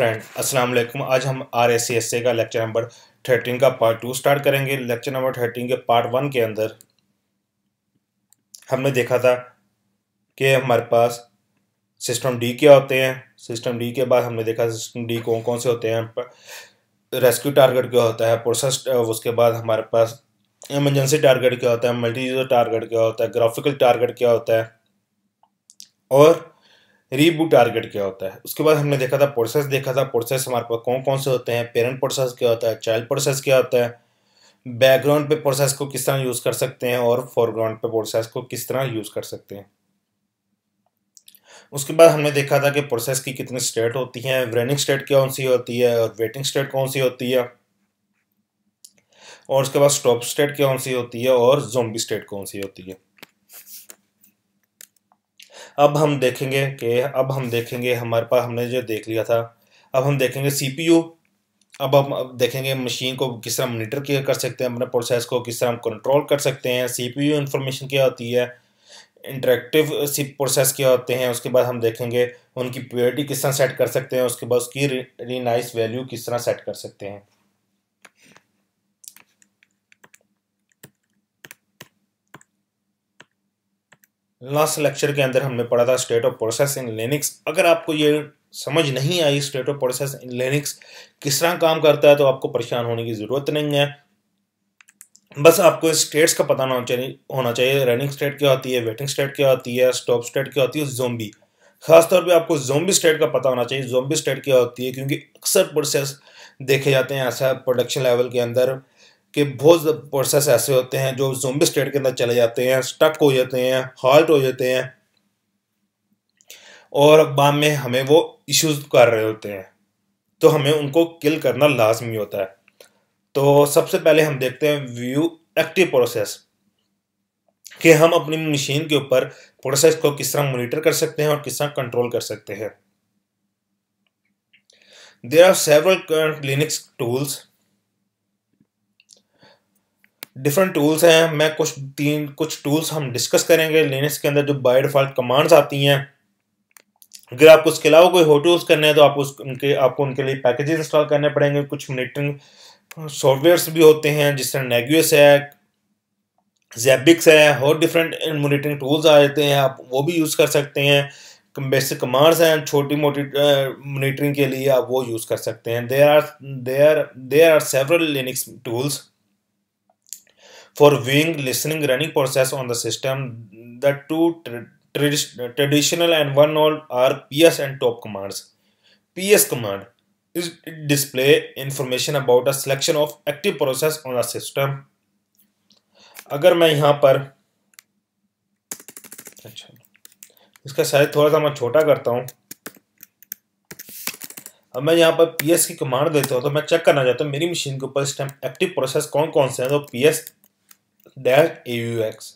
Friend अस्सलाम वालेकुम आज हम R S C S A का लेक्चर नंबर थर्टीन का पार्ट टू स्टार्ट करेंगे लेक्चर नंबर थर्टीन के पार्ट वन के अंदर हमने देखा था कि हमारे पास सिस्टम डी क्या होते हैं सिस्टम डी के बाद हमने देखा सिस्टम डी कौन कौन से होते हैं रेस्क्यू टारगेट क्या होता है प्रोसेस उसके बाद हमारे पास एमरजेंसी टारगेट क्या होता है मल्टी यूजर टारगेट क्या होता है ग्राफिकल टारगेट क्या होता है और रीबूट टारगेट क्या होता है उसके बाद हमने देखा था प्रोसेस देखा था प्रोसेस हमारे पास कौन कौन से होते हैं पेरेंट प्रोसेस क्या होता है चाइल्ड प्रोसेस क्या होता है बैकग्राउंड पे प्रोसेस को किस तरह यूज़ कर सकते हैं और फोरग्राउंड पे प्रोसेस को किस तरह यूज़ कर सकते हैं उसके बाद हमने देखा था कि प्रोसेस की कितनी स्टेट होती हैं रनिंग स्टेट कौन सी होती है और वेटिंग स्टेट कौन सी होती है और उसके बाद स्टॉप स्टेट कौन सी होती है और जोम्बी स्टेट कौन सी होती है अब हम देखेंगे कि अब हम देखेंगे हमारे पास हमने जो देख लिया था अब हम देखेंगे सी अब हम देखेंगे मशीन को किस तरह मोनिटर किया कर सकते हैं अपने प्रोसेस को किस तरह हम कंट्रोल कर सकते हैं सी पी यू इन्फॉर्मेशन क्या होती है इंटरेक्टिव सी प्रोसेस क्या होते हैं उसके बाद हम देखेंगे उनकी प्योरिटी किस तरह सेट कर सकते हैं उसके बाद उसकी रीनाइस वैल्यू किस तरह सेट कर सकते हैं लास्ट लेक्चर के अंदर हमने पढ़ा था state of process in Linux अगर आपको ये समझ नहीं आई state of process in Linux किस तरह काम करता है तो आपको परेशान होने की ज़रूरत नहीं है बस आपको स्टेट्स का पता ना होना चाहिए रनिंग स्टेट क्या होती है वेटिंग स्टेट क्या होती है स्टॉप स्टेट क्या होती है जोम्बी खासतौर पे आपको जोम्बी स्टेट का पता होना चाहिए जोम्बी स्टेट क्या होती है क्योंकि अक्सर प्रोसेस देखे जाते हैं ऐसा प्रोडक्शन लेवल के अंदर कि बहुत प्रोसेस ऐसे होते हैं जो जोम्बी स्टेट के अंदर चले जाते हैं स्टक हो जाते हैं हॉल्ट हो जाते हैं और बाद में हमें वो इश्यूज कर रहे होते हैं तो हमें उनको किल करना लाजमी होता है तो सबसे पहले हम देखते हैं व्यू एक्टिव प्रोसेस कि हम अपनी मशीन के ऊपर प्रोसेस को किस तरह मोनिटर कर सकते हैं और किस तरह कंट्रोल कर सकते हैं there are several Linux tools different tools हैं मैं कुछ तीन कुछ टूल्स हम डिस्कस करेंगे लिनक्स के अंदर जो बाय डिफ़ॉल्ट कमांड्स आती हैं अगर आपको उसके अलावा कोई हो टूल्स करने हैं तो आप उस उनके आपको उनके लिए पैकेज इंस्टॉल करने पड़ेंगे कुछ मोनिटरिंग सॉफ्टवेयर्स भी होते हैं जिस तरह नेगुस है जेबिक्स है और डिफरेंट मोनिटरिंग टूल्स आ जाते हैं आप वो भी यूज़ कर सकते हैं बेसिक कमांड्स हैं छोटी मोटी मोनिटरिंग के लिए आप वो यूज़ कर सकते हैं there are there there are several Linux tools for viewing, listening, running process on the system. The two tra- tra- traditional and one old are PS and top commands. PS command is display information about a selection of active process on a system. agar main yahan par acha iska size thoda sa main छोटा karta hu अब मैं यहाँ पर P की command देता हूँ तो मैं चेक करना चाहता हूँ मेरी मशीन के ऊपर इस टाइम एक्टिव प्रोसेस कौन कौन से हैं तो P dash A U X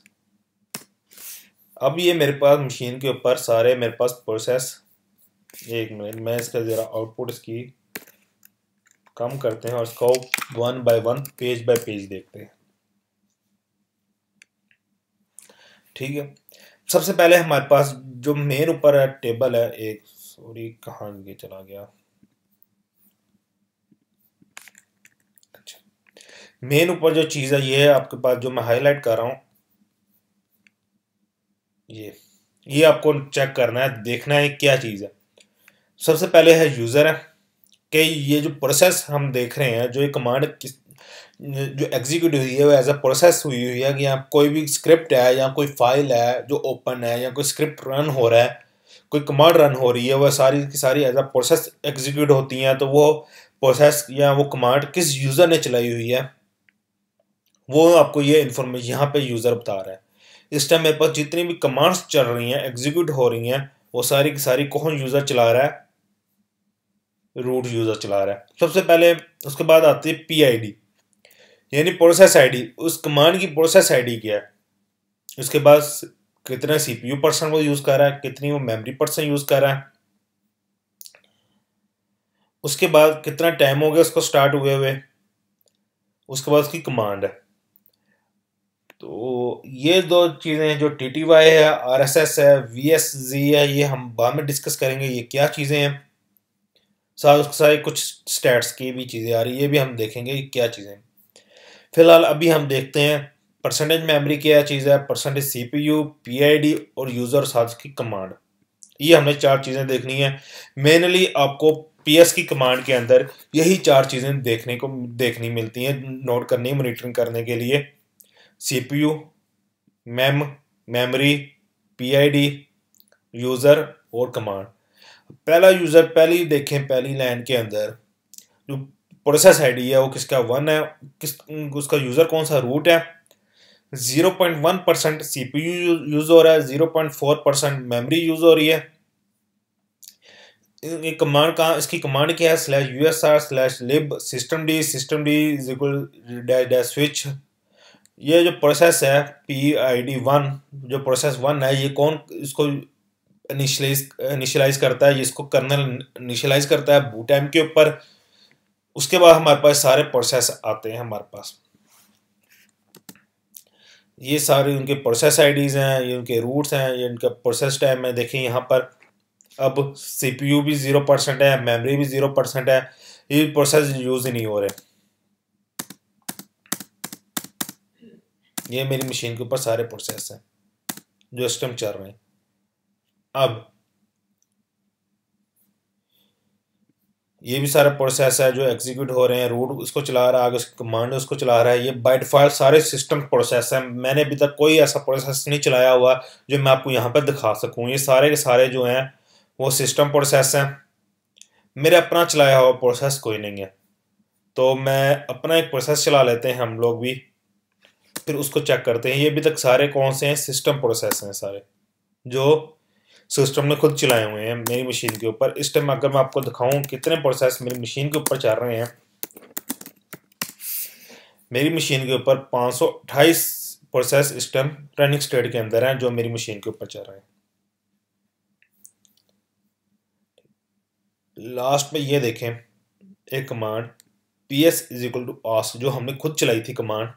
अब ये मेरे पास मशीन के ऊपर सारे मेरे पास प्रोसेस एक मिनट मैं इसका ज़रा आउटपुट इसकी कम करते हैं और इसको one by one page by page देखते हैं ठीक है सबसे पहले हमारे पास जो मेन ऊपर है टेबल है एक सॉरी कहाँ चला गया मेन ऊपर जो चीज़ है ये है आपके पास जो मैं हाईलाइट कर रहा हूँ ये ये आपको चेक करना है देखना है क्या चीज़ है सबसे पहले है यूज़र है कि ये जो प्रोसेस हम देख रहे हैं जो ये कमांड किस जो एग्जीक्यूट हुई है वो एज अ प्रोसेस हुई हुई है कि यहाँ कोई भी स्क्रिप्ट है या कोई फाइल है जो ओपन है या कोई स्क्रिप्ट रन हो रहा है कोई कमांड रन हो रही है वह सारी की सारी एज अ प्रोसेस एग्जीक्यूट होती हैं तो वो प्रोसेस या वो कमांड किस यूज़र ने चलाई हुई है वो आपको ये इन्फॉर्मेशन यहाँ पे यूज़र बता रहा है इस टाइम मेरे पास जितनी भी कमांड्स चल रही हैं एग्जीक्यूट हो रही हैं वो सारी की सारी कौन यूज़र चला रहा है रूट यूज़र चला रहा है सबसे पहले उसके बाद आती है पी आई डी यानी प्रोसेस आई डी उस कमांड की प्रोसेस आई डी क्या है उसके बाद कितना सी पी यू परसेंट वो यूज़ कर रहा है कितनी वो मेमरी परसेंट यूज़ कर रहा है उसके बाद कितना टाइम हो गया उसको स्टार्ट हुए हुए उसके बाद उसकी कमांड है तो ये दो चीज़ें जो टी टी वाई है आर एस एस है वी एस जी है ये हम बाद में डिस्कस करेंगे ये क्या चीज़ें हैं साथ उसके साथ कुछ स्टैट्स की भी चीज़ें आ रही है ये भी हम देखेंगे ये क्या चीज़ें फ़िलहाल अभी हम देखते हैं परसेंटेज मेमोरी क्या चीज़ है percentage C P U P I D और यूज़र साथ की कमांड ये हमने चार चीज़ें देखनी है मेनली आपको पी एस की कमांड के अंदर यही चार चीज़ें देखने को देखनी मिलती हैं नोट करनी मॉनिटरिंग करने के लिए CPU mem memory PID user और कमांड पहला यूज़र पहली देखें पहली लाइन के अंदर जो प्रोसेस आईडी है वो किसका वन है किस उसका यूज़र कौन सा रूट है zero point one percent C P U use हो रहा है zero point four percent memory use हो रही है ये कमांड कहाँ इसकी कमांड क्या है slash U S R slash lib system D system D is equal dash switch ये जो प्रोसेस है पी आई डी वन जो प्रोसेस वन है ये कौन इसको इनिशलाइज इनिशलाइज करता है ये इसको कर्नल इनिशलाइज करता है बूट टाइम के ऊपर उसके बाद हमारे पास सारे प्रोसेस आते हैं हमारे पास ये सारे उनके प्रोसेस आईडीज हैं ये उनके रूट्स हैं ये उनका प्रोसेस टाइम है देखें यहाँ पर अब सीपीयू भी ज़ीरो परसेंट है मेमोरी भी ज़ीरो परसेंट है ये प्रोसेस यूज़ ही नहीं हो रहे ये मेरी मशीन के ऊपर सारे प्रोसेस हैं जो इस टाइम चल रहे हैं अब ये भी सारे प्रोसेस है जो एग्जीक्यूट हो रहे हैं रूट उसको चला रहा है आगे उसकी कमांड उसको चला रहा है ये बाइट फाइल सारे सिस्टम प्रोसेस है मैंने अभी तक कोई ऐसा प्रोसेस नहीं चलाया हुआ जो मैं आपको यहाँ पर दिखा सकूँ ये सारे के सारे जो हैं वो सिस्टम प्रोसेस हैं मेरे अपना चलाया हुआ प्रोसेस कोई नहीं है तो मैं अपना एक प्रोसेस चला लेते हैं हम लोग भी फिर उसको चेक करते हैं ये अभी तक सारे कौन से हैं सिस्टम प्रोसेस हैं सारे जो सिस्टम ने खुद चलाए हुए हैं मेरी मशीन के ऊपर इस टाइम अगर मैं आपको दिखाऊं कितने प्रोसेस मेरी मशीन के ऊपर चल रहे हैं मेरी मशीन के ऊपर 528 प्रोसेस इस टाइम रनिंग स्टेट के अंदर हैं जो मेरी मशीन के ऊपर चल रहे हैं लास्ट में ये देखें एक command P S is equal to aux जो हमने खुद चलाई थी कमांड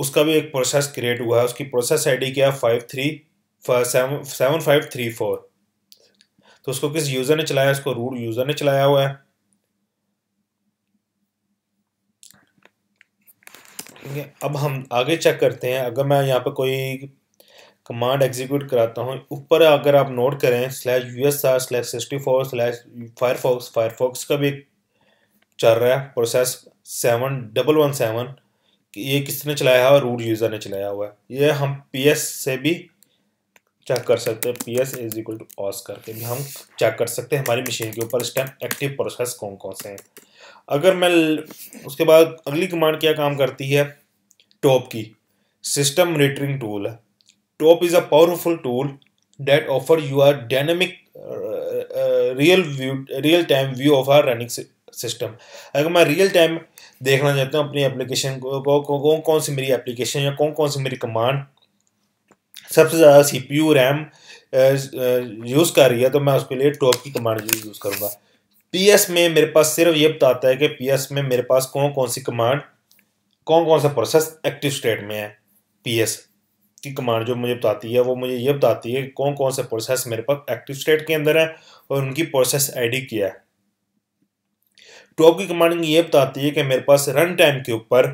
उसका भी एक प्रोसेस क्रिएट हुआ है उसकी प्रोसेस आईडी क्या है five three seven five three four तो उसको किस यूज़र ने चलाया उसको रूट यूज़र ने चलाया हुआ है ठीक है अब हम आगे चेक करते हैं अगर मैं यहाँ पर कोई कमांड एग्जीक्यूट कराता हूँ ऊपर अगर आप नोट करें slash U S R slash sixty four slash Firefox Firefox का भी चल रहा है process seven double one seven कि ये किसने चलाया है रूट यूज़र ने चलाया हुआ है ये हम पी से भी चेक कर सकते हैं P S is equal to aux करके भी हम चेक कर सकते हैं हमारी मशीन के ऊपर इस टाइम एक्टिव प्रोसेस कौन कौन से हैं अगर मैं उसके बाद अगली कमांड क्या काम करती है टॉप की सिस्टम मोनिटरिंग टूल है top is a powerful tool that offer you our dynamic real view real time view of our running system अगर मैं रियल टाइम देखना चाहते हो अपनी एप्लीकेशन को कौन कौन सी मेरी एप्लीकेशन या कौन कौन सी मेरी कमांड सबसे ज़्यादा C P U RAM use कर रही है तो मैं उसके लिए टॉप की कमांड यूज़ करूँगा पी एस में मेरे पास सिर्फ ये बताता है कि पी एस में मेरे पास कौन कौन सी कमांड कौन कौन सा प्रोसेस एक्टिव स्टेट में है पी एस की कमांड जो मुझे बताती है वो मुझे ये बताती है कि कौन कौन से प्रोसेस मेरे पास एक्टिव स्टेट के अंदर है और उनकी प्रोसेस आई डी क्या है टॉप की कमांडिंग ये बताती है कि मेरे पास रन टाइम के ऊपर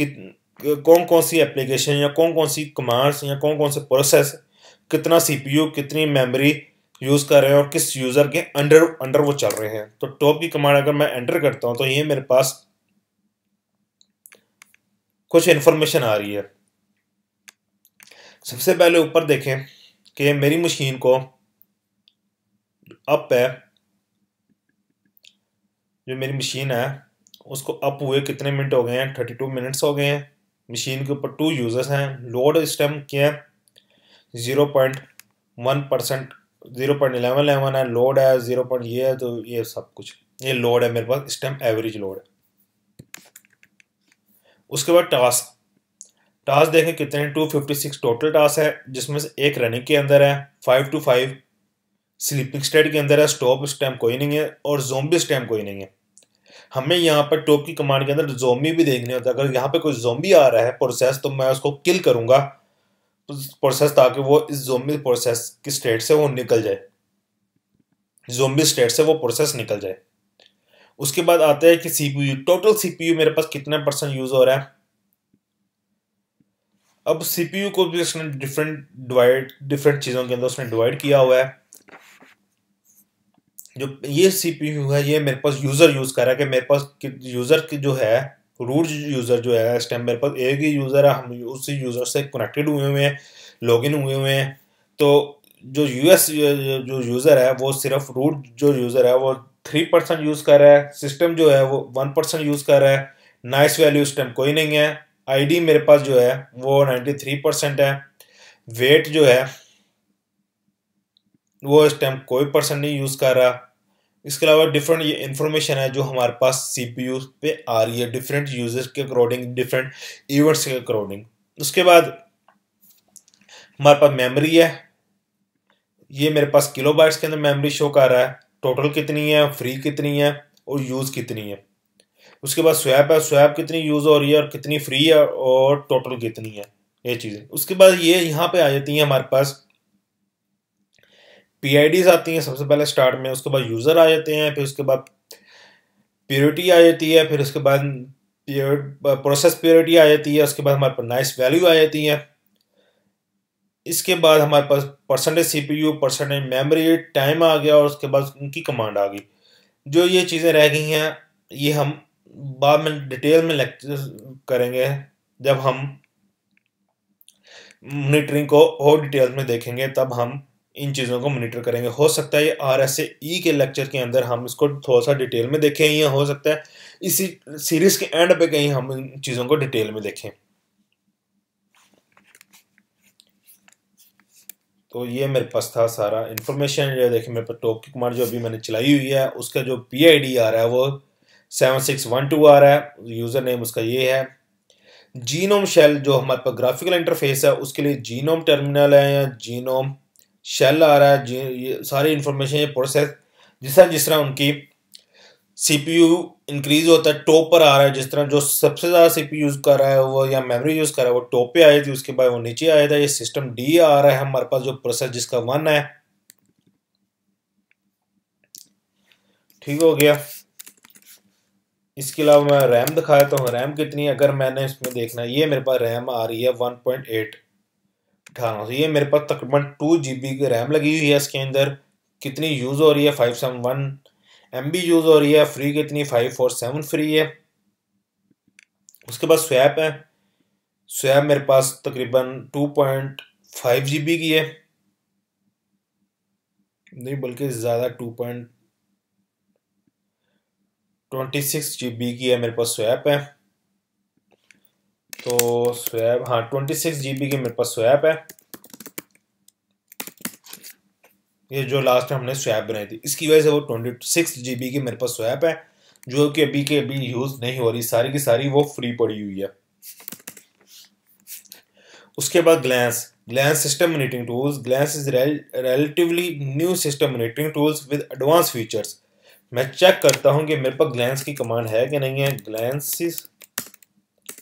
कौन कौन सी एप्लीकेशन या कौन कौन सी कमांड्स या कौन कौन से प्रोसेस कितना सीपीयू कितनी मेमोरी यूज़ कर रहे हैं और किस यूज़र के अंडर अंडर वो चल रहे हैं तो टॉप की कमांड अगर मैं एंटर करता हूँ तो ये मेरे पास कुछ इन्फॉर्मेशन आ रही है सबसे पहले ऊपर देखें कि मेरी मशीन को अप है जो मेरी मशीन है उसको अप हुए कितने मिनट हो गए हैं थर्टी टू मिनट्स हो गए हैं मशीन के ऊपर टू यूज़र्स हैं लोड इस टाइम क्या है zero point one percent zero point eleven eleven है लोड है ज़ीरो पॉइंट ये है तो ये सब कुछ ये लोड है मेरे पास इस टाइम एवरेज लोड है उसके बाद टास्क टास्क देखें कितने two fifty six total task है जिसमें से एक रनिंग के अंदर है five two five sleeping state के अंदर है स्टॉप इस टाइम कोई नहीं है और जोम्बी इस टाइम कोई नहीं है हमें यहाँ पर टॉप की कमांड के अंदर जोम्बी भी देखने होता है अगर यहाँ पे कोई जोम्बी आ रहा है प्रोसेस तो मैं उसको किल करूंगा प्रोसेस ताकि वो इस जोम्बी प्रोसेस की स्टेट से वो निकल जाए जोम्बी स्टेट से वो प्रोसेस निकल जाए उसके बाद आते हैं कि सीपीयू टोटल सीपीयू मेरे पास कितना परसेंट यूज हो रहा है अब सीपीयू को भी उसने डिफरेंट डिवाइड डिफरेंट चीज़ों के अंदर उसने डिवाइड किया हुआ है जो ये सीपीयू है ये मेरे पास यूज़र यूज़ कर रहा है कि मेरे पास यूज़र की जो है रूट यूज़र जो है इस टाइम मेरे पास एक ही यूज़र है हम उसी यूज़र से कनेक्टेड हुए हुए हैं लॉगिन हुए हुए हैं तो जो यूएस जो यूज़र है वो सिर्फ रूट जो यूज़र है वो थ्री परसेंट यूज़ कर रहा है सिस्टम जो है वो वन परसेंट यूज़ कर रहा है नाइस वैल्यू इस टाइम कोई नहीं है आईडी मेरे पास जो है वो नाइन्टी थ्री परसेंट है वेट जो है वो स्टैम्प कोई पर्सन नहीं यूज़ कर रहा इसके अलावा डिफरेंट ये इन्फॉर्मेशन है जो हमारे पास सी पी यू पे आ रही है डिफरेंट यूजर्स के अकॉर्डिंग डिफरेंट इवेंट्स के अकॉर्डिंग उसके बाद हमारे पास मेमोरी है ये मेरे पास किलो बाइट्स के अंदर मेमोरी शो कर रहा है टोटल कितनी है फ्री कितनी है और यूज़ कितनी है उसके बाद स्वैप है स्वैप कितनी यूज़ हो रही है और कितनी फ्री है और टोटल कितनी है ये चीज़ें उसके बाद ये यहाँ पे आ जाती हैं हमारे पास पी आती हैं सबसे पहले स्टार्ट में उसके बाद यूज़र आ जाते हैं फिर उसके बाद प्योरिटी आ जाती है फिर उसके बाद प्रोसेस प्योरिटी आ जाती है उसके बाद हमारे पास नाइस वैल्यू आ जाती है इसके बाद हमारे पास percentage CPU percentage memory time आ गया और उसके बाद उनकी कमांड आ गई जो ये चीज़ें रह गई हैं ये हम बाद में डिटेल में लेक्चर करेंगे जब हम मोनिटरिंग को और डिटेल्स में देखेंगे तब हम इन चीज़ों को मॉनिटर करेंगे हो सकता है ये आर एस ई के लेक्चर के अंदर हम इसको थोड़ा सा डिटेल में देखें या हो सकता है इसी सीरीज़ के एंड पे कहीं हम इन चीज़ों को डिटेल में देखें तो ये मेरे पास था सारा इन्फॉर्मेशन ये देखिए मेरे पास टोपी कुमार जो अभी मैंने चलाई हुई है उसका जो पी आई डी आ रहा है वो सेवन सिक्स वन टू आ रहा है यूज़र नेम उसका ये है जीनोम शेल जो हमारे पास ग्राफिकल इंटरफेस है उसके लिए जीनोम टर्मिनल है या जीनोम शेल आ रहा है ये सारी इंफॉर्मेशन ये प्रोसेस जिस तरह जिस तरह उनकी सी पी यू इंक्रीज होता है टॉप पर आ रहा है जिस तरह जो सबसे ज़्यादा सीपीयू यूज़ कर रहा है वो या मेमोरी यूज़ कर रहा है वो टॉप पे आई थी उसके बाद वो नीचे आया था ये सिस्टम डी आ रहा है हमारे पास जो प्रोसेस जिसका वन है ठीक हो गया इसके अलावा मैं रैम दिखाया हूँ रैम कितनी अगर मैंने इसमें देखना ये मेरे पास रैम आ रही है वन पॉइंट एट अठारह सौ तो ये मेरे पास तकरीबन टू जी बी की रैम लगी हुई है इसके अंदर कितनी यूज़ हो रही है five seven one M B use हो रही है फ्री कितनी फाइव फोर सेवन फ्री है उसके बाद स्वैप है स्वैप मेरे पास तकरीबन two point five G B की है नहीं बल्कि ज़्यादा two point twenty six G B की है मेरे पास स्वैप है तो स्वैप हाँ ट्वेंटी सिक्स जी बी की मेरे पास स्वैप है ये जो लास्ट हमने स्वैप बनाई थी इसकी वजह से वो ट्वेंटी सिक्स जी बी की मेरे पास स्वैप है जो कि अभी के अभी यूज़ नहीं हो रही सारी की सारी वो फ्री पड़ी हुई है उसके बाद glances glances system monitoring tools glances is rel new system monitoring tools with advance features मैं चेक करता हूँ कि मेरे पास ग्लैंस की कमांड है कि नहीं है glances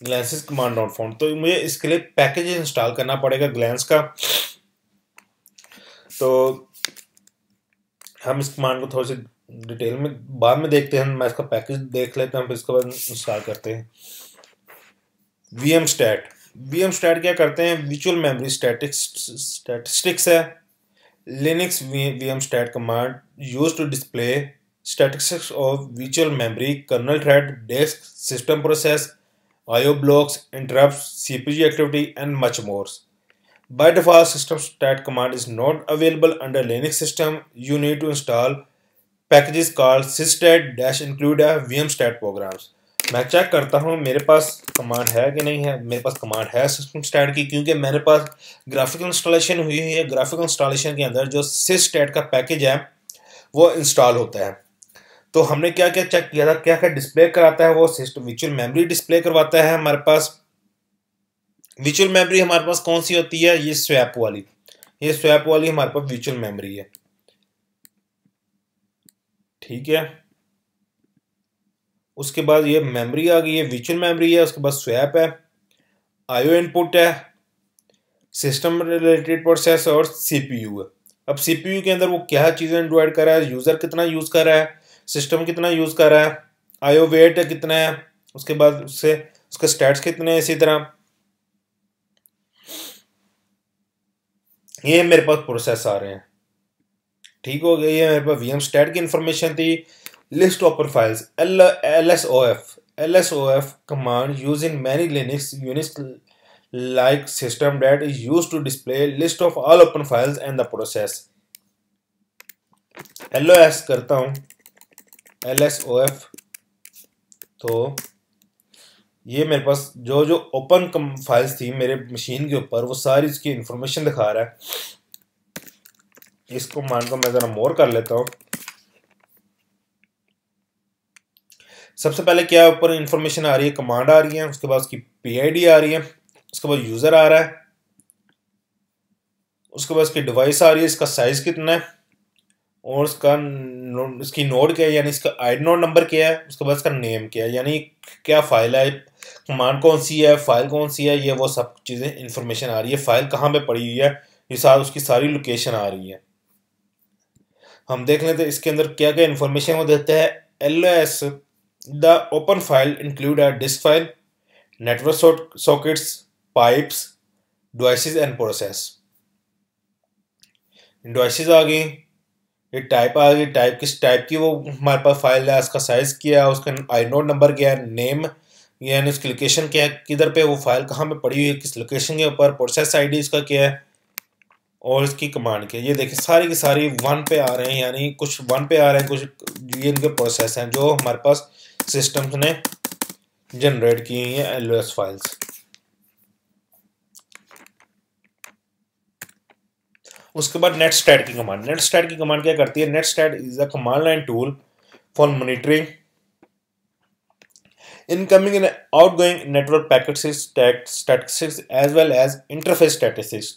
glances command not found तो मुझे इसके लिए पैकेज इंस्टॉल करना पड़ेगा ग्लैंस का तो हम इस कमांड को थोड़ी सी डिटेल में बाद में देखते हैं मैं इसका पैकेज देख लेते हैं फिर इसके बाद इंस्टॉल करते हैं V M stat V M stat क्या करते हैं विचुअल मेमोरी स्टैटिक्स स्टैटिस्टिक्स है Linux V M stat command use to display statistics of विचुअल memory kernel thread disk system process IO blocks, interrupts, CPU activity and much more. By default system stat command is not available under Linux system. You need to install packages called systat-include vmstat programs. मैं check करता हूँ मेरे पास command है कि नहीं है मेरे पास कमांड है सिस्टम स्टैट की क्योंकि मेरे पास ग्राफिकल इंस्टॉलेशन हुई है ग्राफिकल इंस्टॉलेशन के अंदर जो सिस्टैट का पैकेज है वो इंस्टॉल होता है तो हमने क्या क्या चेक किया था क्या क्या डिस्प्ले कराता है वो सिस्टम विचुअल मेमोरी डिस्प्ले करवाता है हमारे पास विचुअल मेमोरी हमारे पास कौन सी होती है ये स्वैप वाली ये स्वैप वाली हमारे पास विचुअल मेमोरी है ठीक है उसके बाद ये मेमोरी आ गई है विचुअल मेमोरी है उसके बाद स्वैप है आईओ इनपुट है सिस्टम रिलेटेड प्रोसेस और सीपीयू है अब सीपीयू के अंदर वो क्या चीज़ें इंक्लूड कर रहा है यूज़र कितना यूज़ कर रहा है सिस्टम कितना यूज़ कर रहा है आयो वेट कितना है उसके बाद उससे उसके स्टैट्स कितने हैं इसी तरह ये मेरे पास प्रोसेस आ रहे हैं ठीक हो गया ये मेरे पास वीएम स्टैट की इंफॉर्मेशन थी list of profiles L L S O F L S O F command use in many Linux Unix like is use to display list of all open all open the process L O S करता हूँ L S O F तो ये मेरे पास जो जो open files थी मेरे मशीन के ऊपर वो सारी इसकी इन्फॉर्मेशन दिखा रहा है इसको मान लो मैं ज़रा मोर कर लेता हूँ सबसे पहले क्या ऊपर इन्फॉर्मेशन आ रही है कमांड आ रही है उसके बाद उसकी पीआईडी आ रही है उसके बाद यूज़र आ रहा है उसके बाद उसकी डिवाइस आ रही है इसका साइज़ कितना है और उसका इसकी नोड क्या है यानी इसका आइड नोड नंबर क्या है उसके बाद इसका नेम क्या है यानी क्या फाइल है कमांड कौन सी है फाइल कौन सी है ये वो सब चीज़ें इंफॉर्मेशन आ रही है फाइल कहाँ पे पड़ी हुई है ये साथ उसकी सारी लोकेशन आ रही है हम देख लेते हैं इसके अंदर क्या क्या इन्फॉर्मेशन वो देते हैं L S the open file include है disk file network sockets pipes devices and process devices आ गई ये टाइप आ गई टाइप किस टाइप की वो हमारे पास फाइल है उसका साइज़ क्या है उसका आई नोड नंबर क्या है नेम यानी उसकी लोकेशन क्या है किधर पे वो फाइल कहाँ पे पड़ी हुई है किस लोकेशन के ऊपर प्रोसेस आईडी इसका क्या है और इसकी कमांड क्या है ये देखिए सारी की सारी वन पे आ रहे हैं यानी कुछ वन पे आ रहे हैं कुछ ये इनके प्रोसेस हैं जो हमारे पास सिस्टम्स ने जनरेट की हुई हैं एल फाइल्स उसके बाद नेट स्टैट की कमांड नेट स्टैट की कमांड क्या करती है net stat is a command line tool for monitoring incoming and outgoing network packet statistics as well as interface statistics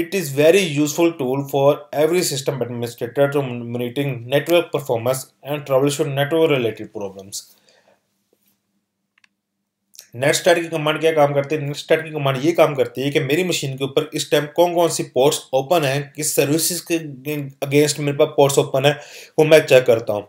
it is very useful tool for every system administrator to monitoring network performance and troubleshoot network related problems net start की command क्या काम करती है net start की command ये काम करती है कि मेरी मशीन के ऊपर इस टाइम कौन कौन सी पोर्ट्स ओपन है किस सर्विसेज के अगेंस्ट मेरे पास पोर्ट्स ओपन है वो मैं चेक करता हूँ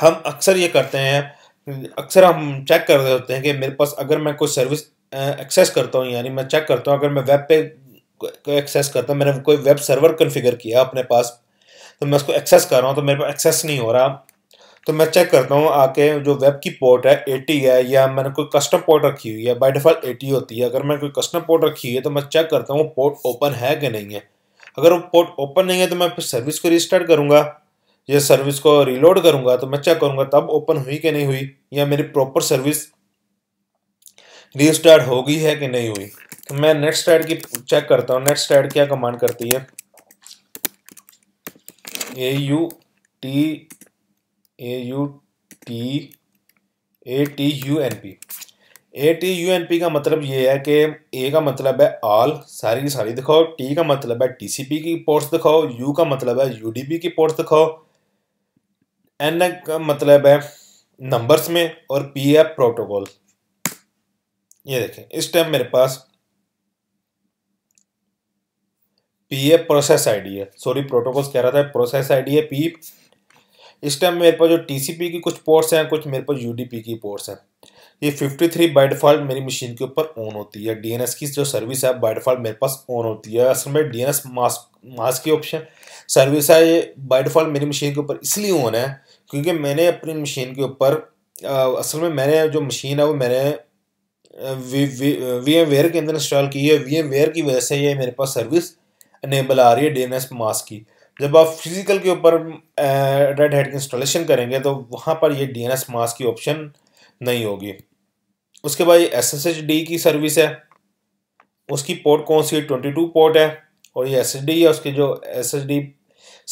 हम अक्सर ये करते हैं अक्सर हम चेक कर रहे होते हैं कि मेरे पास अगर मैं कोई सर्विस एक्सेस करता हूँ यानी मैं चेक करता हूँ अगर मैं वेब पे एक्सेस करता हूँ मैंने कोई वेब सर्वर कन्फिगर किया अपने पास तो मैं उसको एक्सेस कर रहा हूँ तो मेरे पास एक्सेस नहीं हो रहा तो मैं चेक करता हूँ आके जो वेब की पोर्ट है एटी है या मैंने कोई कस्टम पोर्ट रखी हुई है बाय डिफ़ॉल्ट एटी होती है अगर मैंने कोई कस्टम पोर्ट रखी हुई है तो मैं चेक करता हूँ पोर्ट ओपन है कि नहीं है अगर वो पोर्ट ओपन नहीं है तो मैं फिर सर्विस को रिस्टार्ट करूँगा या सर्विस को रिलोड करूँगा तो मैं चेक करूँगा तब ओपन हुई कि नहीं हुई या मेरी प्रॉपर सर्विस रिस्टार्ट हो गई है कि नहीं हुई तो मैं नेट स्टार्ट की चेक करता हूँ नेट स्टार्ट क्या कमांड करती है A U T A U T A T U N P A T U N P का मतलब ये है कि ए का मतलब है आल सारी की सारी दिखाओ टी का मतलब है टी सी पी की पोर्ट्स दिखाओ यू का मतलब है यू डी पी की पोर्ट्स दिखाओ एन का मतलब है नंबर्स में और पी है प्रोटोकॉल ये देखें इस टाइम मेरे पास पी है प्रोसेस आईडी है सॉरी प्रोटोकॉल कह रहा था प्रोसेस आईडी है पी इस टाइम मेरे पास जो टीसीपी की कुछ पोर्ट्स हैं कुछ मेरे पास यूडीपी की पोर्ट्स हैं ये 53 थ्री बाई डिफ़ॉल्ट मेरी मशीन के ऊपर ऑन होती है डीएनएस की जो सर्विस है बाई डिफ़ॉल्ट मेरे पास ऑन होती है असल में डीएनएस मास्क मास्क की ऑप्शन सर्विस है ये बाई डिफ़ॉल्ट मेरी मशीन के ऊपर इसलिए ऑन है क्योंकि मैंने अपनी मशीन के ऊपर असल में मैंने जो मशीन है वो मैंने वी एम वेयर के अंदर इंस्टॉल की है वी एम वेयर की वजह से ये मेरे पास सर्विस अनेबल आ रही है डी एन एस मास्क की जब आप फिजिकल के ऊपर रेड हेड की इंस्टॉलेशन करेंगे तो वहाँ पर ये डी एन एस मास्क की ऑप्शन नहीं होगी उसके बाद एस एस एच डी की सर्विस है उसकी पोर्ट कौन सी है ट्वेंटी टू पोर्ट है और ये एस एच डी है उसकी जो एस एस डी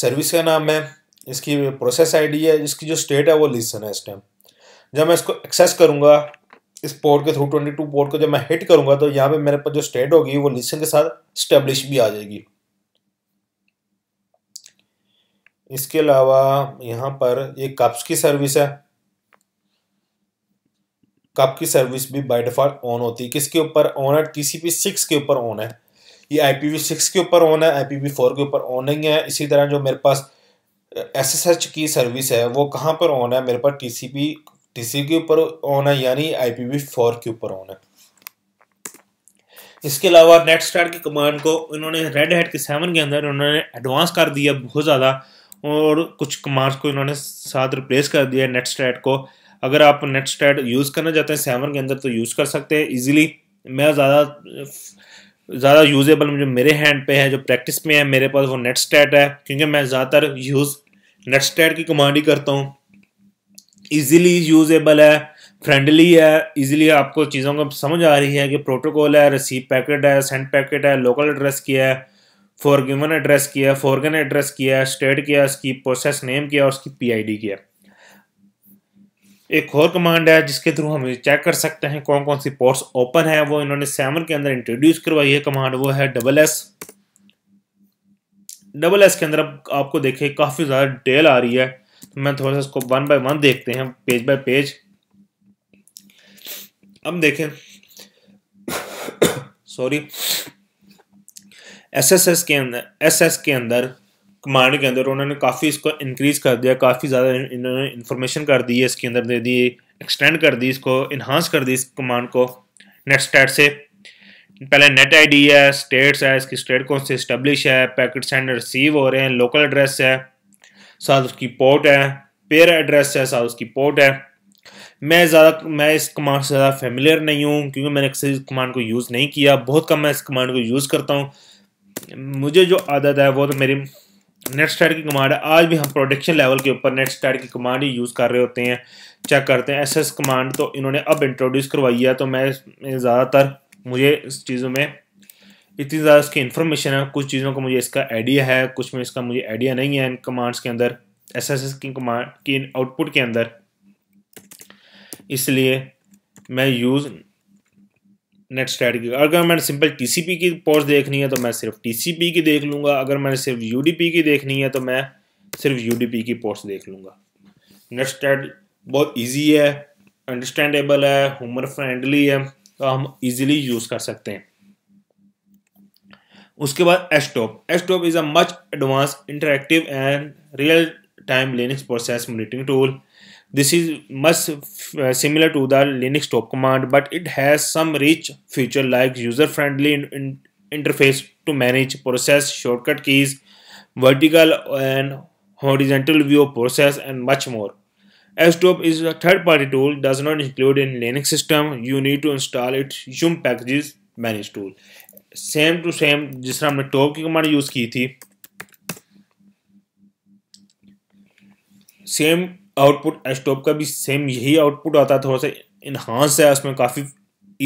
सर्विस का नाम है इसकी प्रोसेस आईडी है इसकी जो स्टेट है वो लिसन है इस टाइम जब मैं इसको एक्सेस करूँगा इस पोर्ट के थ्रू ट्वेंटी टू पोर्ट को जब मैं हिट करूँगा तो यहाँ पे मेरे पास जो स्टेट होगी वो लिसन के साथ स्टेब्लिश भी आ जाएगी इसके अलावा यहाँ पर ये कप्स की सर्विस है कप की सर्विस भी बाय डिफॉल्ट ऑन होती है किसके ऊपर ऑन है टीसीपी सिक्स के ऊपर ऑन है ये आईपीवी सिक्स के ऊपर ऑन है आईपीवी फोर के ऊपर ऑन नहीं है इसी तरह जो मेरे पास एसएसएच uh, की सर्विस है वो कहाँ पर ऑन है मेरे पास टीसीपी टीसी के ऊपर ऑन है यानी आईपीवी फोर के ऊपर ऑन है इसके अलावा नेट स्टार की कमांड को इन्होंने रेड हेड के सेवन के अंदर उन्होंने एडवांस कर दिया बहुत ज़्यादा और कुछ कमांड्स को इन्होंने साथ रिप्लेस कर दिया है नेट स्टैट को अगर आप नेट स्टैट यूज़ करना चाहते हैं सेवन के अंदर तो यूज़ कर सकते हैं इजीली मैं ज़्यादा ज़्यादा यूजेबल जो मेरे हैंड पे है जो प्रैक्टिस में है मेरे पास वो नेट स्टैट है क्योंकि मैं ज़्यादातर यूज़ नेट स्टैट की कमांड ही करता हूँ ईजिली यूजेबल है फ्रेंडली है इजीली आपको चीज़ों को समझ आ रही है कि प्रोटोकॉल है रिसीव पैकेट है सेंड पैकेट है लोकल एड्रेस की है फॉर गिवन एड्रेस किया फॉरगन एड्रेस किया स्टेट किया उसकी प्रोसेस नेम किया और उसकी पीआईडी किया एक और कमांड है जिसके थ्रू हम चेक कर सकते हैं कौन कौन सी पोर्ट्स ओपन है वो इन्होंने सेवन के अंदर इंट्रोड्यूस करवाई है कमांड वो है डबल एस डबल एस के अंदर आपको देखे काफ़ी ज़्यादा डिटेल आ रही है तो मैं थोड़ा सा इसको वन बाय वन देखते हैं पेज बाय पेज अब देखें सॉरी एसएसएस के अंदर एसएस के अंदर कमांड के अंदर उन्होंने काफ़ी इसको इंक्रीज़ कर दिया काफ़ी ज़्यादा इन्होंने इन्फॉर्मेशन कर दी है इसके अंदर दे दी एक्सटेंड कर दी इसको इन्हांस कर दी इस कमांड को नेट स्टेट से पहले नेट आईडी है स्टेट्स है इसकी स्टेट कौन से इस्टेब्लिश है पैकेट सेंड रिसीव हो रहे हैं लोकल एड्रेस है साथ उसकी पोर्ट है पेयर एड्रेस है साथ उसकी पोर्ट है मैं ज़्यादा मैं इस कमांड से ज़्यादा फेमिलियर नहीं हूँ क्योंकि मैंने इस कमांड को यूज़ नहीं किया बहुत कम मैं इस कमांड को यूज़ करता हूँ मुझे जो आदत है वो तो मेरी नेट स्टार्ट की कमांड है आज भी हम प्रोडक्शन लेवल के ऊपर नेट स्टार्ट की कमांड ही यूज़ कर रहे होते हैं चेक करते हैं एसएस कमांड तो इन्होंने अब इंट्रोड्यूस करवाई है तो मैं ज़्यादातर मुझे इस चीज़ों में इतनी ज़्यादा इसकी इन्फॉर्मेशन है कुछ चीज़ों का मुझे इसका आइडिया है कुछ में इसका मुझे आइडिया नहीं है इन कमांड्स के अंदर एस एस एस की कमांड की आउटपुट के अंदर इसलिए मैं यूज़ नेट स्टैट की अगर मैंने सिंपल टीसीपी की पोस्ट देखनी है तो मैं सिर्फ टीसीपी की देख लूँगा अगर मैंने सिर्फ यूडीपी की देखनी है तो मैं सिर्फ यूडीपी की पोस्ट देख लूँगा नेट स्टैट बहुत ईजी है अंडरस्टैंडेबल है हुमर फ्रेंडली है तो हम इजीली यूज़ कर सकते हैं उसके बाद atop atop is a much advance interactive and real time running process monitoring tool This is much uh, similar to the Linux top command, but it has some rich feature like user-friendly in in interface to manage process, shortcut keys, vertical and horizontal view of process, and much more. STOP is a third-party tool, does not include in Linux system. You need to install it. yum packages manage tool. Same to same, जिस तरह हमने top की command use की थी Same. Output एस्टोप का भी same यही output आता है थोड़ा सा इन्हांस है उसमें काफ़ी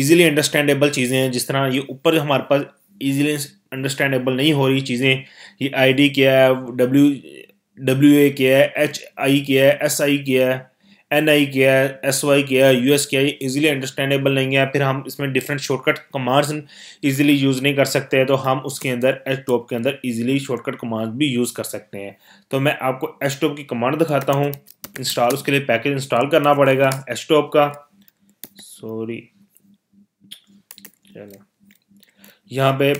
ईजिली अंडरस्टैंडेबल चीज़ें हैं जिस तरह ये ऊपर हमारे पास ईजिली अंडरस्टैंडेबल नहीं हो रही चीज़ें ये आई डी क्या है डब्ल्यू डब्ल्यू ए क्या है एच आई क्या है एस आई क्या है एन आई क्या है एस वाई क्या है यू एस क्या है ईजिली अंडरस्टैंडेबल नहीं है फिर हम इसमें different shortcut commands easily use नहीं कर सकते हैं तो हम उसके अंदर एच टॉप के अंदर ईजिली शॉर्टकट कमांड भी यूज़ कर सकते हैं तो मैं आपको एच टॉप की कमांड दिखाता हूँ इंस्टॉल उसके लिए पैकेज इंस्टॉल करना पड़ेगा एस्टॉप का सॉरी चलो यहाँ पे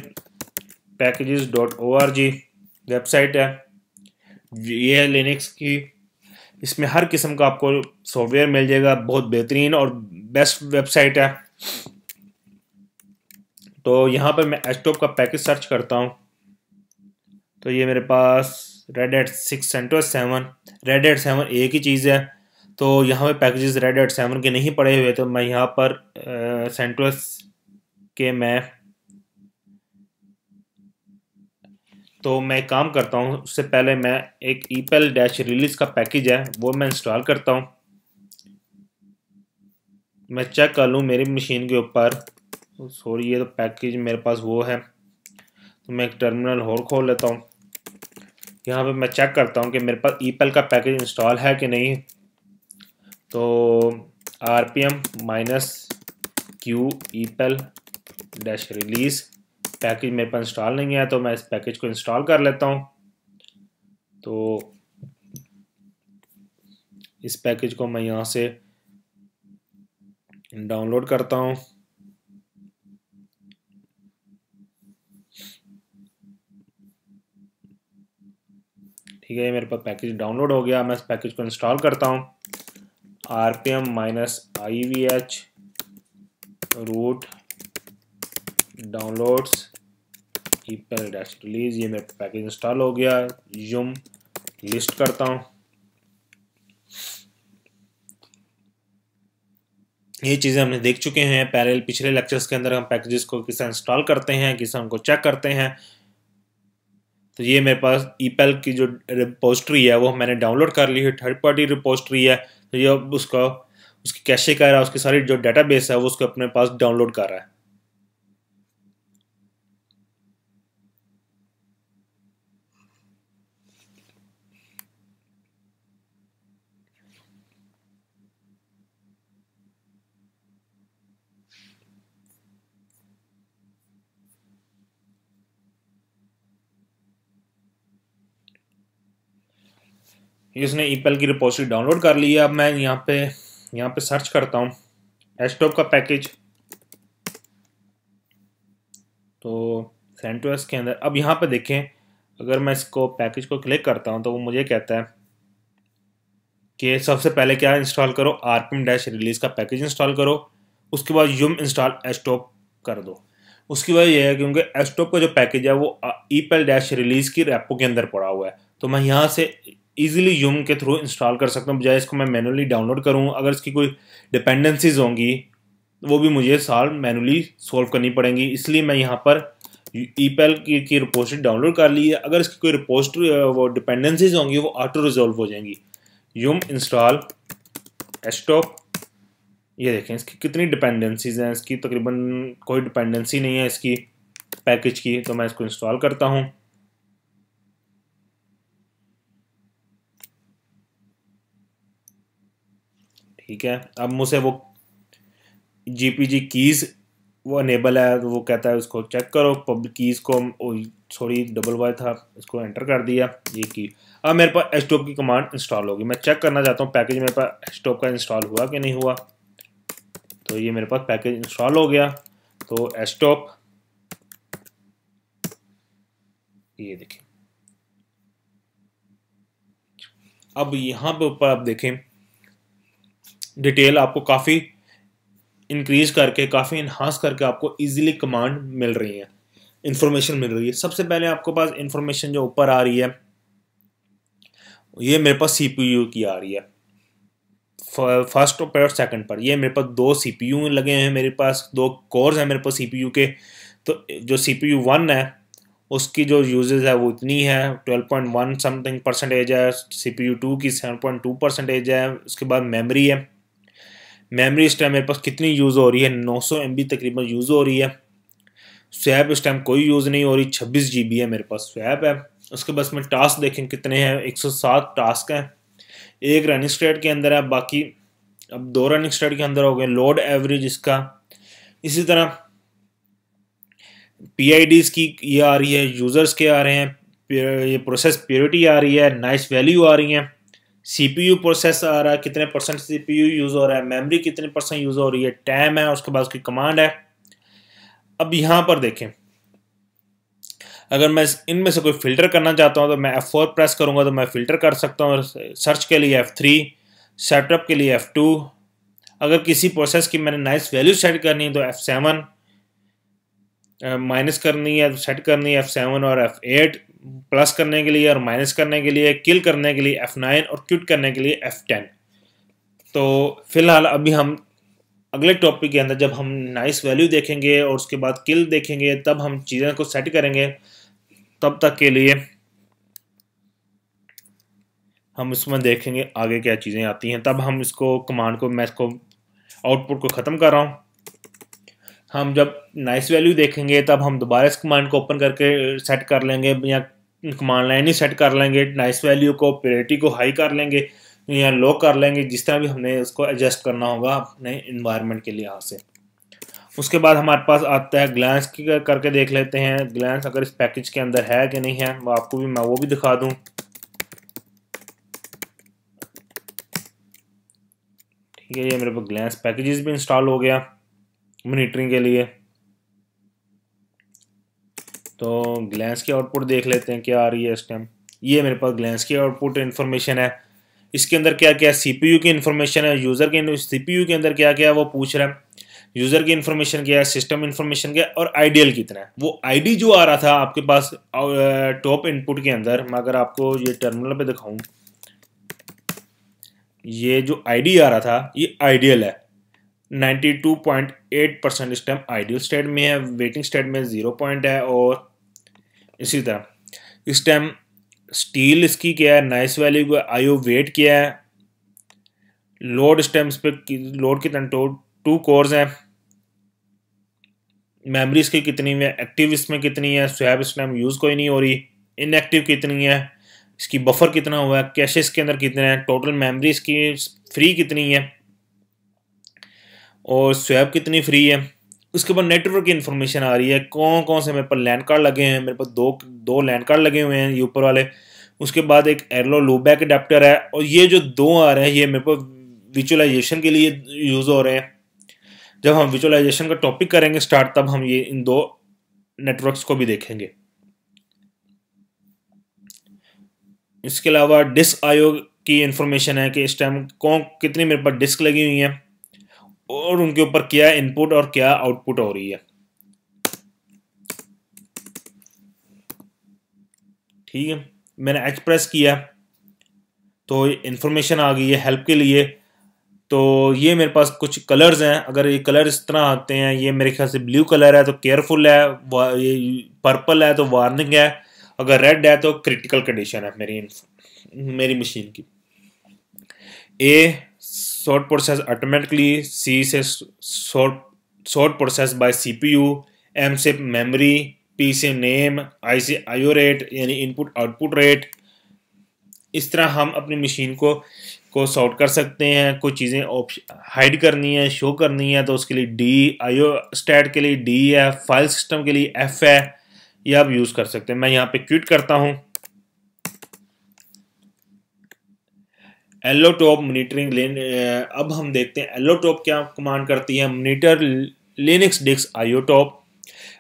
packages dot O R G website है ये है लिनक्स की इसमें हर किस्म का आपको सॉफ्टवेयर मिल जाएगा बहुत बेहतरीन और बेस्ट वेबसाइट है तो यहाँ पर मैं एस्टॉप का पैकेज सर्च करता हूँ तो ये मेरे पास Red Hat six CentOS seven Red Hat seven एक ही चीज़ है तो यहाँ पे पैकेजेस रेड एट सेवन के नहीं पड़े हुए तो मैं यहाँ पर सेंट्रोस के मैं तो मैं काम करता हूँ उससे पहले मैं एक ईपेल डैश रिलीज का पैकेज है वो मैं इंस्टॉल करता हूँ मैं चेक कर लूँ मेरी मशीन के ऊपर सॉरी ये तो पैकेज मेरे पास वो है तो मैं एक टर्मिनल और खोल लेता हूँ यहाँ पे मैं चेक करता हूँ कि मेरे पास ईपल e का पैकेज इंस्टॉल है कि नहीं तो R P M minus Q EPEL dash release package मेरे पास इंस्टॉल नहीं है तो मैं इस पैकेज को इंस्टॉल कर लेता हूँ तो इस पैकेज को मैं यहाँ से डाउनलोड करता हूँ ठीक है मेरे पास पैकेज डाउनलोड हो गया मैं इस पैकेज को इंस्टॉल करता हूँ R P M minus I V H root downloads EPEL dash release ये मेरे पैकेज इंस्टॉल हो गया यूम लिस्ट करता हूँ ये चीज़ें हमने देख चुके हैं पहले पिछले लेक्चर्स के अंदर हम पैकेजेस को किस इंस्टॉल करते हैं किस हम को चेक करते हैं तो ये मेरे पास ईपेल e की जो रिपोस्ट्री है वो मैंने डाउनलोड कर ली है थर्ड पार्टी रिपोस्ट्री है तो ये अब उसका उसकी कैशे कर रहा है उसकी सारी जो डेटाबेस है वो उसको अपने पास डाउनलोड कर रहा है इसने ईपेल e की रिपोजिटरी डाउनलोड कर ली है अब मैं यहाँ पे यहाँ पे सर्च करता हूँ एस्टॉप का पैकेज तो सेंटोस के अंदर अब यहाँ पे देखें अगर मैं इसको पैकेज को क्लिक करता हूँ तो वो मुझे कहता है कि सबसे पहले क्या इंस्टॉल करो आरपीएम डैश रिलीज का पैकेज इंस्टॉल करो उसके बाद यूम इंस्टॉल एस्टॉप कर दो उसकी वजह यह है क्योंकि एस्टॉप का जो पैकेज है वो ई पेल डैश रिलीज़ की रेपो के अंदर पड़ा हुआ है तो मैं यहाँ से ईजिली यूम के थ्रू इंस्टॉल कर सकता हूँ बजाय इसको मैं मैनुअली डाउनलोड करूँ अगर इसकी कोई डिपेंडेंसीज होंगी वो भी मुझे साल मैनुअली सॉल्व करनी पड़ेंगी इसलिए मैं यहाँ पर ई e पैल की, की रिपोजिटरी डाउनलोड कर ली है अगर इसकी कोई रिपोर्ट वो डिपेंडेंसीज होंगी वो ऑटो रिजॉल्व हो जाएंगी यूम इंस्टॉल एस्टॉप ये देखें इसकी कितनी डिपेंडेंसीज हैं इसकी तकरीबन कोई डिपेंडेंसी नहीं है इसकी पैकेज की तो मैं इसको इंस्टॉल करता हूँ ठीक है अब मुझसे वो जी पी जी कीज़ वो अनेबल है तो वो कहता है उसको चेक करो पब्लिक कीज़ को सॉरी डबल वाई था इसको एंटर कर दिया ये की अब मेरे पास एच की कमांड इंस्टॉल होगी मैं चेक करना चाहता हूँ पैकेज मेरे पास एच का इंस्टॉल हुआ कि नहीं हुआ तो ये मेरे पास पैकेज इंस्टॉल हो गया तो एच ये देखिए अब यहाँ पे ऊपर आप देखें डिटेल आपको काफ़ी इंक्रीज करके काफ़ी इन्हांस करके आपको इजीली कमांड मिल रही है इन्फॉर्मेशन मिल रही है सबसे पहले आपके पास इन्फॉर्मेशन जो ऊपर आ रही है ये मेरे पास सीपीयू की आ रही है फर्स्ट पर और सेकंड पर ये मेरे पास दो सीपीयू लगे हैं मेरे पास दो कोर्स हैं मेरे पास सीपीयू के तो जो सीपीयू वन है उसकी जो यूजेज है वो इतनी है twelve point one something percentage है सीपीयू टू की सेवन पॉइंट टू परसेंटेज है उसके बाद मेमोरी है मेमोरी टाइम मेरे पास कितनी यूज़ हो रही है 900 सौ तकरीबन यूज़ हो रही है स्वैप इस टाइम कोई यूज़ नहीं हो रही छब्बीस जी है मेरे पास स्वैप है उसके बस में टास्क देखें कितने हैं 107 टास्क हैं एक रनिंग स्टेट के अंदर है बाकी अब दो रनिंग स्टेट के अंदर हो गए लोड एवरेज इसका इसी तरह पी की ये आ रही है यूज़र्स के आ रहे हैं ये प्रोसेस प्योरिटी आ रही है नाइस वैल्यू आ रही हैं सीपीयू प्रोसेस आ रहा है कितने परसेंट सीपीयू यूज़ हो रहा है मेमोरी कितने परसेंट यूज़ हो रही है टैम है उसके बाद उसकी कमांड है अब यहाँ पर देखें अगर मैं इनमें से कोई फ़िल्टर करना चाहता हूँ तो मैं एफ़ फोर प्रेस करूँगा तो मैं फ़िल्टर कर सकता हूँ सर्च के लिए एफ़ थ्री सेटअप के लिए एफ़ टू अगर किसी प्रोसेस की मैंने नाइस वैल्यू सेट करनी है तो एफ़ सेवन माइनस करनी है सेट करनी है एफ़ सेवन और एफ़ एट प्लस करने के लिए और माइनस करने के लिए किल करने के लिए एफ़ नाइन और क्यूट करने के लिए एफ टेन तो फिलहाल अभी हम अगले टॉपिक के अंदर जब हम नाइस वैल्यू देखेंगे और उसके बाद किल देखेंगे तब हम चीज़ों को सेट करेंगे तब तक के लिए हम इसमें देखेंगे आगे क्या चीज़ें आती हैं तब हम इसको कमांड को मैं इसको आउटपुट को ख़त्म कर रहा हूँ हम जब नाइस वैल्यू देखेंगे तब हम दोबारा इस कमांड को ओपन करके सेट कर लेंगे या कमांड लाइन ही सेट कर लेंगे नाइस वैल्यू को प्योरिटी को हाई कर लेंगे या लो कर लेंगे जिस तरह भी हमने उसको एडजस्ट करना होगा अपने इन्वायरमेंट के लिहाज से उसके बाद हमारे पास आता है ग्लैंस करके देख लेते हैं ग्लैंस अगर इस पैकेज के अंदर है कि नहीं है वो आपको भी मैं वो भी दिखा दूँ ठीक है ये मेरे पास ग्लैंस पैकेजेस भी इंस्टॉल हो गया मोनिटरिंग के लिए तो ग्लैंस की आउटपुट देख लेते हैं क्या आ रही है इस टाइम ये मेरे पास ग्लैंस की आउटपुट इन्फॉर्मेशन है इसके अंदर क्या क्या सीपीयू की इन्फॉर्मेशन है यूज़र के सीपीयू के अंदर क्या क्या है वो पूछ रहा है यूज़र की इन्फॉर्मेशन क्या है सिस्टम इन्फॉर्मेशन क्या है और आइडियल कितना है वो आईडी जो आ रहा था आपके पास टॉप इनपुट के अंदर मैं अगर आपको ये टर्मिनल पे दिखाऊं ये जो आईडी आ रहा था ये आइडियल है 92.8 परसेंट इस टाइम आइडियल स्टेट में है वेटिंग स्टेट में ज़ीरो पॉइंट है और इसी तरह इस टाइम स्टील इसकी क्या है नाइस वैल्यू का आयो वेट क्या है लोड स्टेम्स पे लोड कितना टू कोर्स हैं मेमरी इसकी कितनी है एक्टिव इसमें कितनी है स्वैप टाइम यूज़ कोई नहीं हो रही इनएक्टिव कितनी है इसकी बफर कितना हुआ है कैशेस के अंदर कितने हैं टोटल मेमरी इसकी फ्री कितनी है और स्वैप कितनी फ्री है उसके ऊपर नेटवर्क की इन्फॉर्मेशन आ रही है कौन कौन से मेरे पर लैंड कार्ड लगे हैं मेरे पास दो दो लैंड कार्ड लगे हुए हैं ये ऊपर वाले उसके बाद एक एरलो लूबैक अडेप्टर है और ये जो दो आ रहे हैं ये मेरे पर विचुअलाइजेशन के लिए यूज़ हो रहे हैं जब हम विचुअलाइजेशन का टॉपिक करेंगे स्टार्ट तब हम ये इन दो नेटवर्क्स को भी देखेंगे इसके अलावा डिस्क आयोग की इन्फॉर्मेशन है कि इस टाइम कौन कितनी मेरे पास डिस्क लगी हुई है और उनके ऊपर क्या इनपुट और क्या आउटपुट हो रही है ठीक है मैंने एच प्रेस किया तो इन्फॉर्मेशन आ गई है हेल्प के लिए तो ये मेरे पास कुछ कलर्स हैं अगर ये कलर इस तरह आते हैं ये मेरे ख्याल से ब्लू कलर है तो केयरफुल है ये पर्पल है तो वार्निंग है अगर रेड है तो क्रिटिकल कंडीशन है मेरी मेरी मशीन की a sort process automatically, C is short sort, sort process by CPU, M से memory, P से name, I से IO rate यानी input output rate इस तरह हम अपनी मशीन को को सॉर्ट कर सकते हैं कुछ चीज़ें हाइड करनी है शो करनी है तो उसके लिए डी आईओ स्टैट के लिए डी है फाइल सिस्टम के लिए एफ है यह आप यूज़ कर सकते हैं मैं यहाँ पे क्विट करता हूँ एलोटॉप मोनिटरिंग uh, अब हम देखते हैं एलोटॉप क्या कमांड करती है monitor Linux disk iotop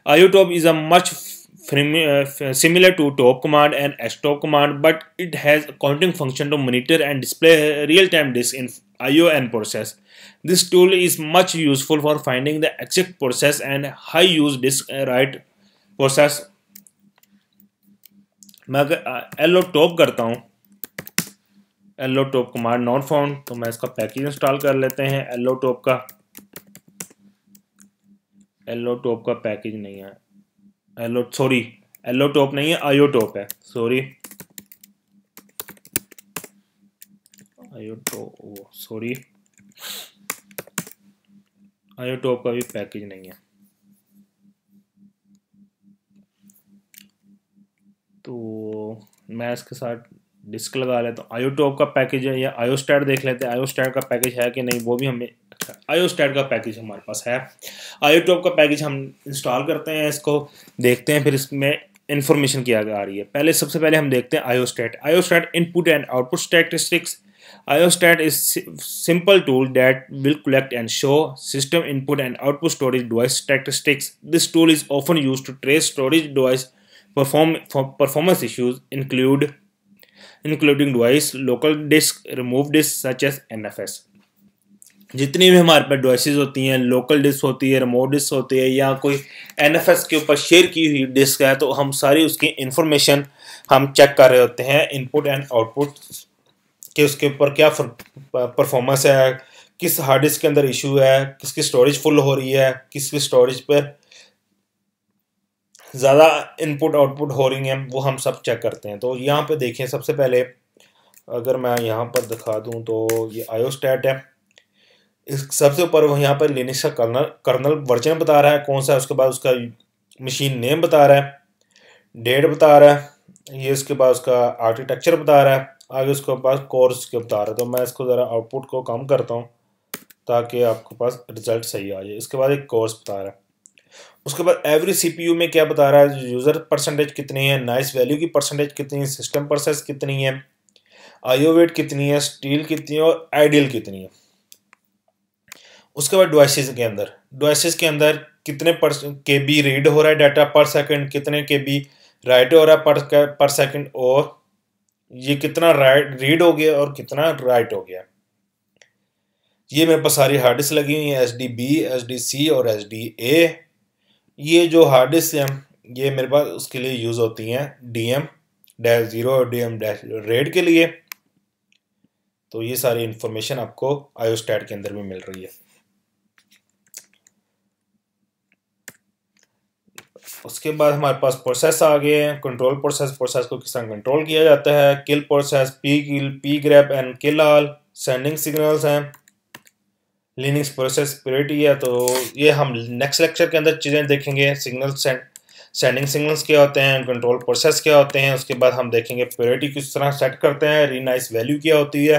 iotop is a much similar to top command and atop command but it has accounting function to monitor and display real time disk in IO an process this tool is much useful for finding the exact process and high use disk write process मैं अगर yellow uh, top करता हूँ yellow टोप command not found तो मैं इसका package install कर लेते हैं एलो टोप का एलो टोप का पैकेज नहीं है एलो सॉरी एलो टोप नहीं है आयो टोप है सॉरी आयो टोप सॉरी आयो टोप का भी पैकेज नहीं है तो मैं इसके साथ डिस्क लगा लेते हैं तो आयोटॉप का पैकेज है या आयोस्टैट देख लेते हैं आयोस्टैट का पैकेज है कि नहीं वो भी हमें आयोस्टैट का पैकेज हमारे पास है आयोटॉप का पैकेज हम इंस्टॉल करते हैं इसको देखते हैं फिर इसमें इंफॉर्मेशन क्या आ रही है पहले सबसे पहले हम देखते हैं iostat iostat input and output statistics iostat is simple tool that will collect and show system input and output storage device statistics this tool is often use to trace storage device perform performance issues include including device local disk remove disk such S N F S जितनी भी हमारे पास devices होती हैं local disk होती है remote disc होती है या कोई एन एफ एस के ऊपर शेयर की हुई डिस्क है तो हम सारी उसकी इंफॉर्मेशन हम चेक कर रहे होते हैं इनपुट एंड आउटपुट कि उसके ऊपर क्या परफॉर्मेंस है किस हार्ड डिस्क के अंदर इशू है किसकी स्टोरेज फुल हो रही है किसकी स्टोरेज पर ज़्यादा इनपुट आउटपुट हो रही हैं वो हम सब चेक करते हैं तो यहाँ पे देखें सबसे पहले अगर मैं यहाँ पर दिखा दूँ तो ये आयोस्टैट है इस सबसे ऊपर वो यहाँ पर लिनक्स का कर्नल कर्नल वर्जन बता रहा है कौन सा है उसके बाद उसका मशीन नेम बता रहा है डेट बता रहा है ये उसके बाद उसका आर्किटेक्चर बता रहा है आगे उसके पास कोर्स के बता रहा है तो मैं इसको ज़रा आउटपुट को कम करता हूँ ताकि आपके पास रिजल्ट सही आ जाए इसके बाद एक कोर्स बता रहा है उसके बाद एवरी सीपीयू में क्या बता रहा है यूज़र परसेंटेज कितनी है नाइस वैल्यू की परसेंटेज कितनी है सिस्टम प्रोसेस कितनी है आईओ वेट कितनी है स्टील कितनी है और आइडियल कितनी है उसके बाद डिवाइसेस के अंदर डिवाइसेस के अंदर कितने पर के बी रीड हो रहा है डाटा पर सेकंड कितने के बी राइट हो रहा है पर पर सेकंड और ये कितना राइट रीड हो गया और कितना राइट हो गया ये मेरे पास सारी हार्ड डिस्क लगी हुई है S D B S D C और एस डी ए ये जो हार्ड डिस्क हैं ये मेरे पास उसके लिए यूज़ होती हैं डी एम डैश ज़ीरो और डी एम डैश रेड के लिए तो ये सारी इन्फॉर्मेशन आपको स्टैट के अंदर भी मिल रही है उसके बाद हमारे पास प्रोसेस आ गए हैं कंट्रोल प्रोसेस प्रोसेस को किस तरह कंट्रोल किया जाता है kill process P kill P grep and kill all sending signals हैं लिनिक्स प्रोसेस प्योरिटी है तो ये हम नेक्स्ट लेक्चर के अंदर चीज़ें देखेंगे सिग्नल सेंड सेंडिंग सिग्नल्स क्या होते हैं कंट्रोल प्रोसेस क्या होते हैं उसके बाद हम देखेंगे प्योरिटी किस तरह सेट करते हैं रीनाइस वैल्यू क्या होती है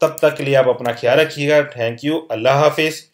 तब तक के लिए आप अपना ख्याल रखिएगा थैंक यू अल्लाह हाफिज़